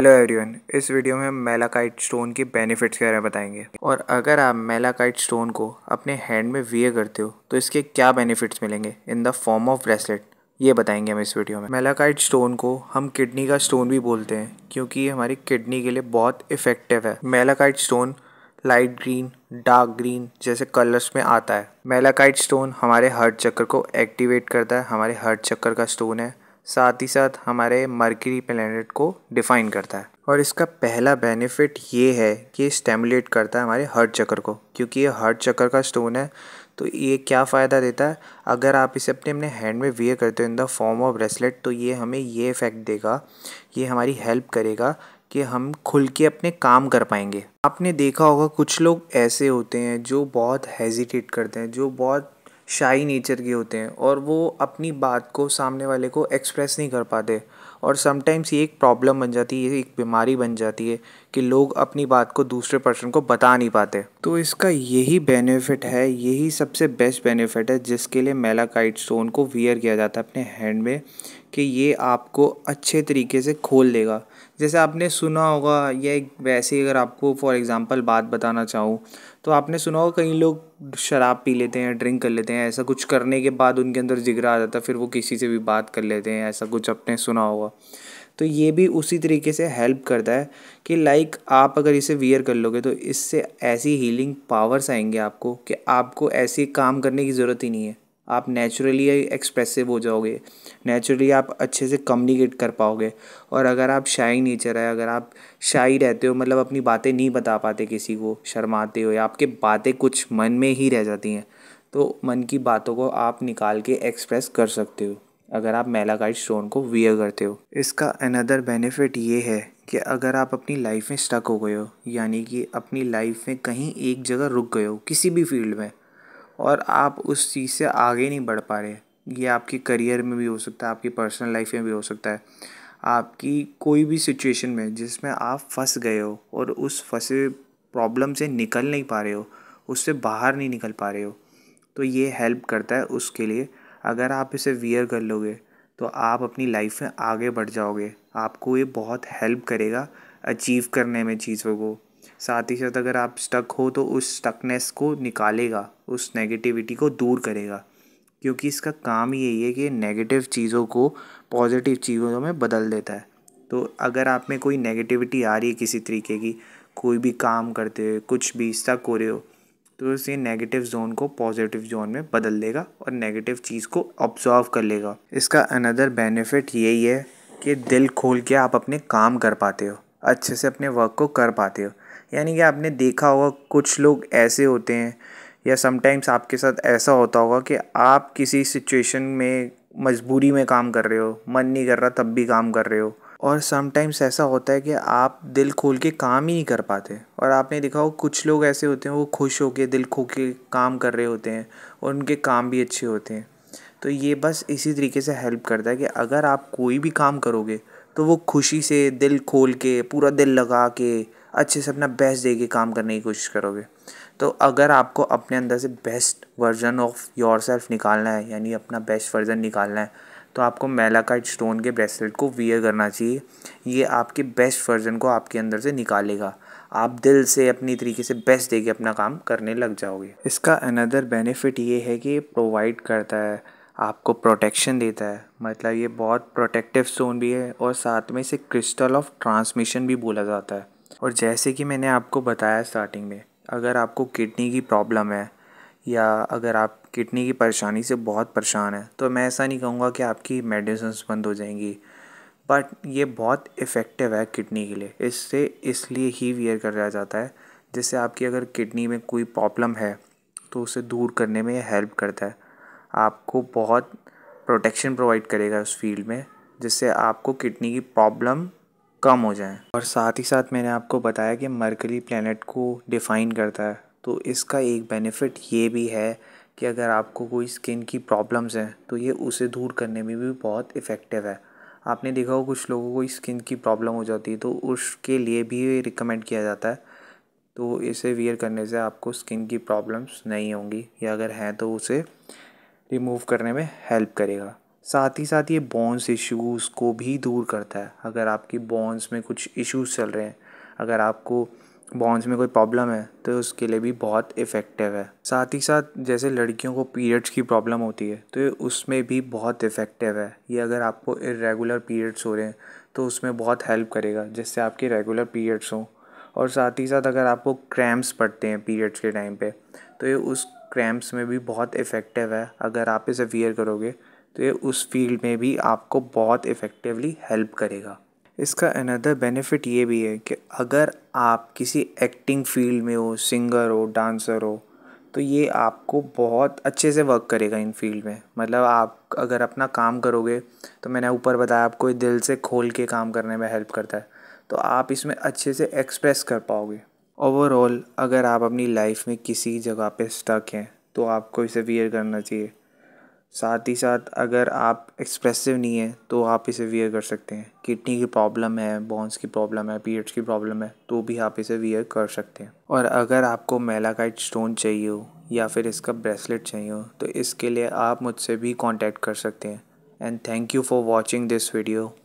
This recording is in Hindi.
हेलो एवरीवन इस वीडियो में हम मेलाकाइट स्टोन के बेनिफिट्स के बारे में बताएंगे और अगर आप मेलाकाइट स्टोन को अपने हैंड में वियर करते हो तो इसके क्या बेनिफिट्स मिलेंगे in the form of bracelet ये बताएंगे हम इस वीडियो में मेलाकाइट स्टोन को हम किडनी का स्टोन भी बोलते हैं क्योंकि ये हमारी किडनी के लिए बहुत इफेक्टिव है malachite stone light green dark green जैसे कलर्स में आता है मेलाकाइट स्टोन हमारे हार्ट चक्कर को एक्टिवेट करता है हमारे हार्ट चक्कर का स्टोन है साथ ही साथ हमारे मर्करी प्लैनेट को डिफाइन करता है और इसका पहला बेनिफिट ये है कि ये स्टेमुलेट करता है हमारे हर्ट चक्कर को क्योंकि ये हर्ट चक्कर का स्टोन है तो ये क्या फ़ायदा देता है अगर आप इसे अपने अपने हैंड में वियर करते हो in the form of bracelet तो ये हमें ये इफ़ेक्ट देगा ये हमारी हेल्प करेगा कि हम खुल के अपने काम कर पाएंगे आपने देखा होगा कुछ लोग ऐसे होते हैं जो बहुत हेजिटेट करते हैं जो बहुत शाई नेचर के होते हैं और वो अपनी बात को सामने वाले को एक्सप्रेस नहीं कर पाते और समटाइम्स ये एक प्रॉब्लम बन जाती है ये एक बीमारी बन जाती है कि लोग अपनी बात को दूसरे पर्सन को बता नहीं पाते तो इसका यही बेनिफिट है यही सबसे बेस्ट बेनिफिट है जिसके लिए मेलाकाइट स्टोन को वियर किया जाता है अपने हैंड में कि ये आपको अच्छे तरीके से खोल देगा जैसे आपने सुना होगा या वैसे अगर आपको फॉर एग्ज़ाम्पल बात बताना चाहूँ तो आपने सुना होगा कई लोग शराब पी लेते हैं ड्रिंक कर लेते हैं ऐसा कुछ करने के बाद उनके अंदर जिगरा आ जाता है फिर वो किसी से भी बात कर लेते हैं ऐसा कुछ आपने सुना होगा तो ये भी उसी तरीके से हेल्प करता है कि लाइक आप अगर इसे वियर कर लोगे तो इससे ऐसी हीलिंग पावर्स आएंगे आपको कि आपको ऐसे काम करने की ज़रूरत ही नहीं है आप नेचुरली एक्सप्रेसिव हो जाओगे नेचुरली आप अच्छे से कम्युनिकेट कर पाओगे और अगर आप शाई नेचर है अगर आप शाई रहते हो मतलब अपनी बातें नहीं बता पाते किसी को शर्माते हो या आपके बातें कुछ मन में ही रह जाती हैं तो मन की बातों को आप निकाल के एक्सप्रेस कर सकते हो अगर आप मेलाकाइट स्टोन को वियर करते हो इसका अनदर बेनिफिट ये है कि अगर आप अपनी लाइफ में स्टक हो गए हो यानी कि अपनी लाइफ में कहीं एक जगह रुक गए हो किसी भी फील्ड में और आप उस चीज़ से आगे नहीं बढ़ पा रहे ये आपके करियर में भी हो सकता है आपकी पर्सनल लाइफ में भी हो सकता है आपकी कोई भी सिचुएशन में जिसमें आप फंस गए हो और उस फंसे प्रॉब्लम से निकल नहीं पा रहे हो उससे बाहर नहीं निकल पा रहे हो तो ये हेल्प करता है उसके लिए अगर आप इसे वियर कर लोगे तो आप अपनी लाइफ में आगे बढ़ जाओगे आपको ये बहुत हेल्प करेगा अचीव करने में चीज़ों को साथ ही साथ अगर आप स्टक हो तो उस स्टकनेस को निकालेगा उस नेगेटिविटी को दूर करेगा क्योंकि इसका काम यही है कि नेगेटिव चीज़ों को पॉजिटिव चीज़ों में बदल देता है तो अगर आप में कोई नेगेटिविटी आ रही है किसी तरीके की कोई भी काम करते हुए कुछ भी स्टक हो रहे हो तो उस नेगेटिव जोन को पॉजिटिव जोन में बदल देगा और नेगेटिव चीज़ को ऑब्जॉर्व कर लेगा इसका अनदर बेनिफिट यही है कि दिल खोल के आप अपने काम कर पाते हो अच्छे से अपने वर्क को कर पाते हो यानी कि आपने देखा होगा कुछ लोग ऐसे होते हैं या समटाइम्स आपके साथ ऐसा होता होगा कि आप किसी सिचुएशन में मजबूरी में काम कर रहे हो मन नहीं कर रहा तब भी काम कर रहे हो और समटाइम्स ऐसा होता है कि आप दिल खोल के काम ही नहीं कर पाते और आपने देखा हो कुछ लोग ऐसे होते हैं वो खुश हो के दिल खो के काम कर रहे होते हैं और उनके काम भी अच्छे होते हैं तो ये बस इसी तरीके से हेल्प करता है कि अगर आप कोई भी काम करोगे तो वो खुशी से दिल खोल के पूरा दिल लगा के अच्छे से अपना बेस्ट दे के काम करने की कोशिश करोगे तो अगर आपको अपने अंदर से best version of yourself निकालना है यानी अपना बेस्ट वर्जन निकालना है तो आपको मेलाकाइट स्टोन के ब्रेसलेट को वियर करना चाहिए ये आपके बेस्ट वर्जन को आपके अंदर से निकालेगा आप दिल से अपनी तरीके से बेस्ट दे के अपना काम करने लग जाओगे इसका अनदर बेनिफिट ये है कि ये प्रोवाइड करता है आपको प्रोटेक्शन देता है मतलब ये बहुत प्रोटेक्टिव स्टोन भी है और साथ में इसे क्रिस्टल ऑफ ट्रांसमिशन भी बोला जाता है और जैसे कि मैंने आपको बताया स्टार्टिंग में अगर आपको किडनी की प्रॉब्लम है या अगर आप किडनी की परेशानी से बहुत परेशान हैं तो मैं ऐसा नहीं कहूँगा कि आपकी मेडिसन्स बंद हो जाएंगी बट ये बहुत इफ़ेक्टिव है किडनी के लिए इससे इसलिए ही वियर दिया जाता है जिससे आपकी अगर किडनी में कोई प्रॉब्लम है तो उसे दूर करने में हेल्प करता है आपको बहुत प्रोटेक्शन प्रोवाइड करेगा उस फील्ड में जिससे आपको किडनी की प्रॉब्लम कम हो जाएं और साथ ही साथ मैंने आपको बताया कि मरकरी प्लैनेट को डिफ़ाइन करता है तो इसका एक बेनिफिट ये भी है कि अगर आपको कोई स्किन की प्रॉब्लम्स हैं तो ये उसे दूर करने में भी बहुत इफ़ेक्टिव है आपने देखा हो कुछ लोगों को स्किन की प्रॉब्लम हो जाती है तो उसके लिए भी ये रिकमेंड किया जाता है तो इसे वियर करने से आपको स्किन की प्रॉब्लम्स नहीं होंगी या अगर हैं तो उसे रिमूव करने में हेल्प करेगा साथ ही साथ ये बॉन्स इश्यूज़ को भी दूर करता है अगर आपकी बॉन्स में कुछ इश्यूज़ चल रहे हैं अगर आपको बॉन्स में कोई प्रॉब्लम है तो उसके लिए भी बहुत इफ़ेक्टिव है साथ ही साथ जैसे लड़कियों को पीरियड्स की प्रॉब्लम होती है तो उसमें भी बहुत इफ़ेक्टिव है ये अगर आपको इरेगुलर पीरियड्स हो रहे हैं तो उसमें बहुत हेल्प करेगा जिससे आपके रेगुलर पीरियड्स हों और साथ ही साथ अगर आपको क्रैम्प्स पड़ते हैं पीरियड्स के टाइम पर तो ये उस क्रैम्प्स में भी बहुत इफ़ेक्टिव है अगर आप इसे वियर करोगे तो ये उस फील्ड में भी आपको बहुत इफ़ेक्टिवली हेल्प करेगा इसका अनदर बेनिफिट ये भी है कि अगर आप किसी एक्टिंग फील्ड में हो सिंगर हो डांसर हो तो ये आपको बहुत अच्छे से वर्क करेगा इन फील्ड में मतलब आप अगर अपना काम करोगे तो मैंने ऊपर बताया आपको दिल से खोल के काम करने में हेल्प करता है तो आप इसमें अच्छे से एक्सप्रेस कर पाओगे ओवरऑल अगर आप अपनी लाइफ में किसी जगह पे स्टक हैं तो आपको इसे वियर करना चाहिए साथ ही साथ अगर आप एक्सप्रेसिव नहीं है तो आप इसे वियर कर सकते हैं किडनी की प्रॉब्लम है बोन्स की प्रॉब्लम है पीरियड्स की प्रॉब्लम है तो भी आप इसे वियर कर सकते हैं और अगर आपको मेलाकाइट स्टोन चाहिए हो या फिर इसका ब्रेसलेट चाहिए हो तो इसके लिए आप मुझसे भी कांटेक्ट कर सकते हैं and thank you for watching this video